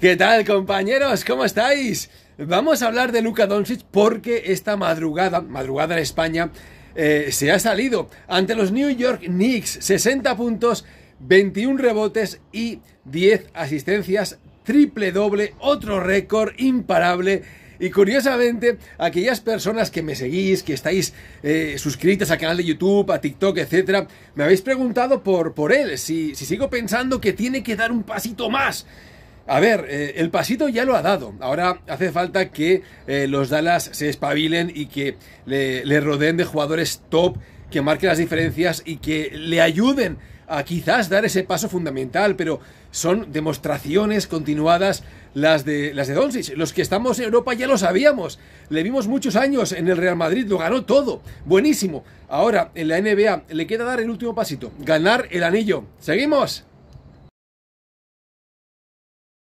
¿Qué tal, compañeros? ¿Cómo estáis? Vamos a hablar de Luka Doncic porque esta madrugada, madrugada en España, eh, se ha salido ante los New York Knicks. 60 puntos, 21 rebotes y 10 asistencias, triple doble, otro récord imparable. Y curiosamente, aquellas personas que me seguís, que estáis eh, suscritas al canal de YouTube, a TikTok, etc., me habéis preguntado por, por él, si, si sigo pensando que tiene que dar un pasito más a ver, eh, el pasito ya lo ha dado. Ahora hace falta que eh, los Dallas se espabilen y que le, rodeen de jugadores top que marquen las diferencias y que le ayuden a quizás dar ese paso fundamental, pero son demostraciones continuadas las de las de Doncic. Los que estamos en Europa ya lo sabíamos. Le vimos muchos años en el Real Madrid, lo ganó todo. Buenísimo. Ahora en la NBA le queda dar el último pasito, ganar el anillo. Seguimos.